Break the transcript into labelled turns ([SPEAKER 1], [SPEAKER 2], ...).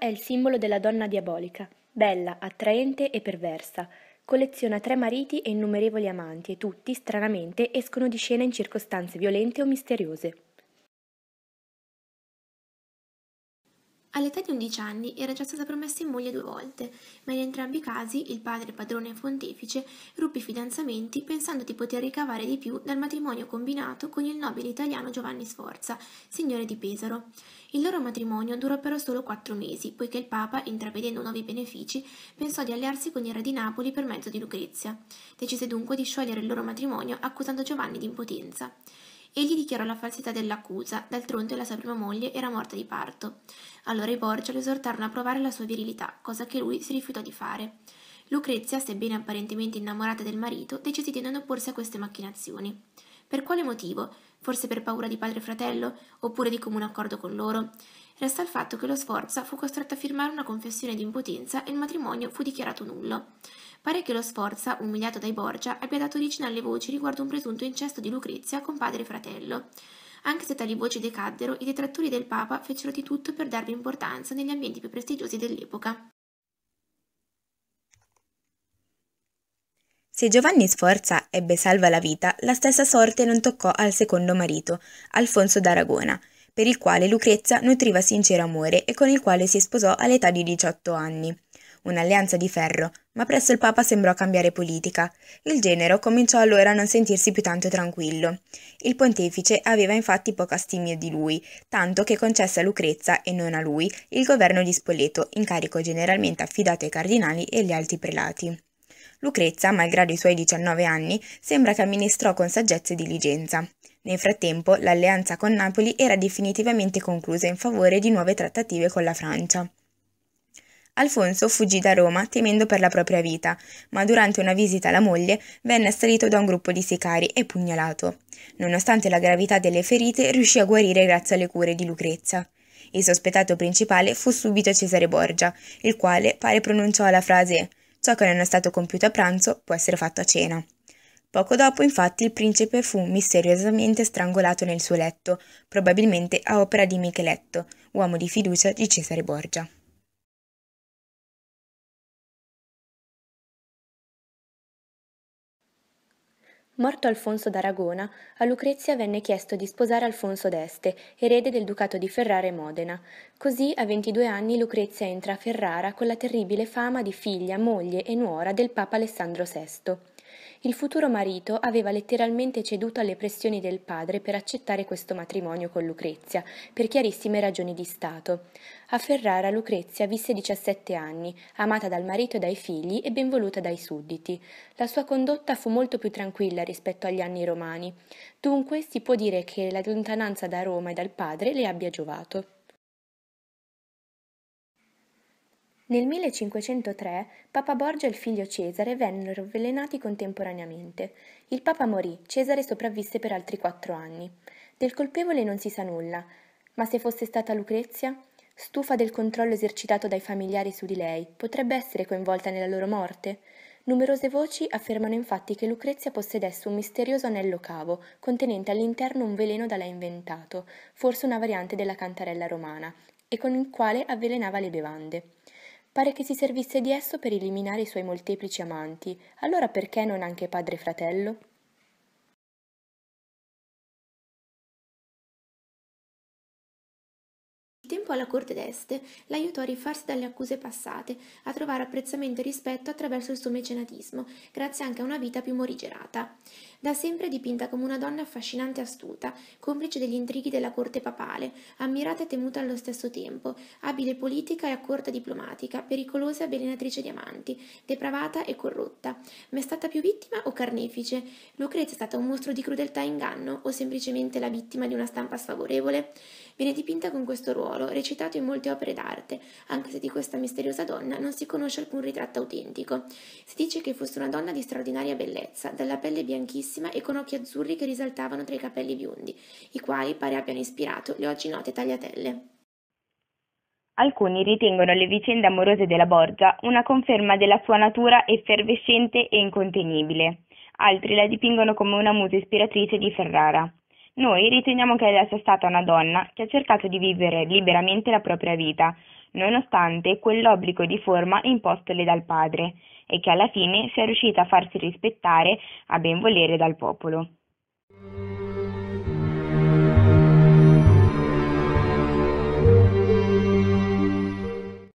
[SPEAKER 1] è il simbolo della donna diabolica, bella, attraente e perversa. Colleziona tre mariti e innumerevoli amanti e tutti, stranamente, escono di scena in circostanze violente o misteriose.
[SPEAKER 2] All'età di 11 anni era già stata promessa in moglie due volte, ma in entrambi i casi il padre padrone pontefice ruppe i fidanzamenti pensando di poter ricavare di più dal matrimonio combinato con il nobile italiano Giovanni Sforza, signore di Pesaro. Il loro matrimonio durò però solo quattro mesi, poiché il Papa, intravedendo nuovi benefici, pensò di allearsi con il re di Napoli per mezzo di Lucrezia. Decise dunque di sciogliere il loro matrimonio accusando Giovanni di impotenza. Egli dichiarò la falsità dell'accusa, d'altronde la sua prima moglie era morta di parto. Allora i Borgia lo esortarono a provare la sua virilità, cosa che lui si rifiutò di fare. Lucrezia, sebbene apparentemente innamorata del marito, decise di non opporsi a queste macchinazioni. Per quale motivo? Forse per paura di padre e fratello, oppure di comune accordo con loro? Resta il fatto che lo Sforza fu costretto a firmare una confessione di impotenza e il matrimonio fu dichiarato nullo. Pare che lo Sforza, umiliato dai Borgia, abbia dato origine alle voci riguardo un presunto incesto di Lucrezia con padre e fratello. Anche se tali voci decaddero, i detrattori del Papa fecero di tutto per darvi importanza negli ambienti più prestigiosi dell'epoca.
[SPEAKER 3] Se Giovanni Sforza ebbe salva la vita, la stessa sorte non toccò al secondo marito, Alfonso d'Aragona, per il quale Lucrezia nutriva sincero amore e con il quale si sposò all'età di 18 anni un'alleanza di ferro, ma presto il Papa sembrò cambiare politica. Il genero cominciò allora a non sentirsi più tanto tranquillo. Il pontefice aveva infatti poca stima di lui, tanto che concesse a Lucrezia e non a lui il governo di Spoleto, incarico generalmente affidato ai cardinali e agli alti prelati. Lucrezia, malgrado i suoi 19 anni, sembra che amministrò con saggezza e diligenza. Nel frattempo, l'alleanza con Napoli era definitivamente conclusa in favore di nuove trattative con la Francia. Alfonso fuggì da Roma temendo per la propria vita, ma durante una visita alla moglie venne assalito da un gruppo di sicari e pugnalato. Nonostante la gravità delle ferite, riuscì a guarire grazie alle cure di Lucrezia. Il sospettato principale fu subito Cesare Borgia, il quale pare pronunciò la frase «Ciò che non è stato compiuto a pranzo può essere fatto a cena». Poco dopo, infatti, il principe fu misteriosamente strangolato nel suo
[SPEAKER 1] letto, probabilmente a opera di Micheletto, uomo di fiducia di Cesare Borgia. Morto Alfonso d'Aragona, a Lucrezia venne chiesto di sposare Alfonso d'Este, erede del ducato di Ferrara e Modena. Così, a 22 anni, Lucrezia entra a Ferrara con la terribile fama di figlia, moglie e nuora del Papa Alessandro VI. Il futuro marito aveva letteralmente ceduto alle pressioni del padre per accettare questo matrimonio con Lucrezia, per chiarissime ragioni di Stato. A Ferrara Lucrezia visse 17 anni, amata dal marito e dai figli e ben voluta dai sudditi. La sua condotta fu molto più tranquilla rispetto agli anni romani. Dunque si può dire che la lontananza da Roma e dal padre le abbia giovato. Nel 1503 Papa Borgia e il figlio Cesare vennero avvelenati contemporaneamente. Il Papa morì, Cesare sopravvisse per altri quattro anni. Del colpevole non si sa nulla, ma se fosse stata Lucrezia? Stufa del controllo esercitato dai familiari su di lei, potrebbe essere coinvolta nella loro morte? Numerose voci affermano infatti che Lucrezia possedesse un misterioso anello cavo, contenente all'interno un veleno da lei inventato, forse una variante della cantarella romana, e con il quale avvelenava le bevande. Pare che si servisse di esso per eliminare i suoi molteplici amanti, allora perché non anche padre e fratello?
[SPEAKER 2] tempo alla corte d'Este l'aiutò a rifarsi dalle accuse passate, a trovare apprezzamento e rispetto attraverso il suo mecenatismo, grazie anche a una vita più morigerata. Da sempre dipinta come una donna affascinante e astuta, complice degli intrighi della corte papale, ammirata e temuta allo stesso tempo, abile politica e accorta diplomatica, pericolosa e avvelenatrice di amanti, depravata e corrotta. Ma è stata più vittima o carnefice? Lucrezia è stata un mostro di crudeltà e inganno o semplicemente la vittima di una stampa sfavorevole? Viene dipinta con questo ruolo, recitato in molte opere d'arte, anche se di questa misteriosa donna non si conosce alcun ritratto autentico. Si dice che fosse una donna di straordinaria bellezza, dalla pelle bianchissima e con occhi azzurri che risaltavano tra i capelli biondi, i quali pare abbiano ispirato le oggi note tagliatelle.
[SPEAKER 4] Alcuni ritengono le vicende amorose della Borgia una conferma della sua natura effervescente e incontenibile. Altri la dipingono come una musa ispiratrice di Ferrara. Noi riteniamo che lei sia stata una donna che ha cercato di vivere liberamente la propria vita, nonostante quell'obbligo di forma impostole dal padre, e che alla fine sia riuscita a farsi rispettare a ben volere dal popolo.